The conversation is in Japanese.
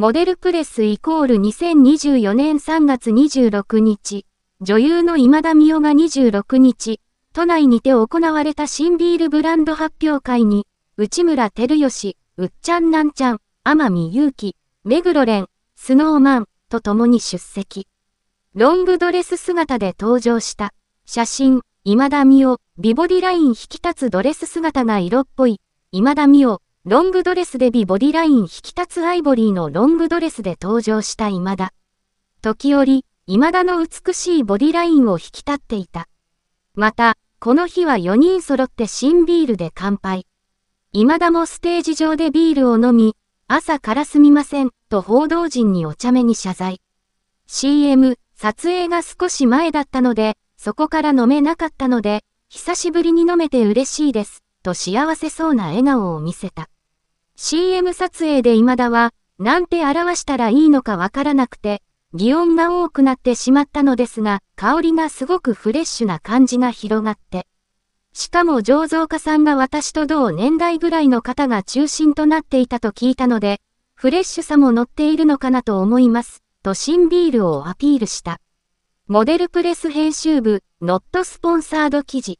モデルプレスイコール2024年3月26日、女優の今田美桜が26日、都内にて行われた新ビールブランド発表会に、内村照義、うっちゃんなんちゃん、天海祐希、目黒蓮、スノーマン、と共に出席。ロングドレス姿で登場した。写真、今田美桜、美ボディライン引き立つドレス姿が色っぽい。今田美桜。ロングドレスで美ボディライン引き立つアイボリーのロングドレスで登場した今田。時折、今田の美しいボディラインを引き立っていた。また、この日は4人揃って新ビールで乾杯。今田もステージ上でビールを飲み、朝からすみません、と報道陣にお茶目に謝罪。CM、撮影が少し前だったので、そこから飲めなかったので、久しぶりに飲めて嬉しいです。と幸せそうな笑顔を見せた。CM 撮影で今田は、なんて表したらいいのかわからなくて、擬音が多くなってしまったのですが、香りがすごくフレッシュな感じが広がって。しかも醸造家さんが私と同年代ぐらいの方が中心となっていたと聞いたので、フレッシュさも乗っているのかなと思います、と新ビールをアピールした。モデルプレス編集部、ノットスポンサード記事。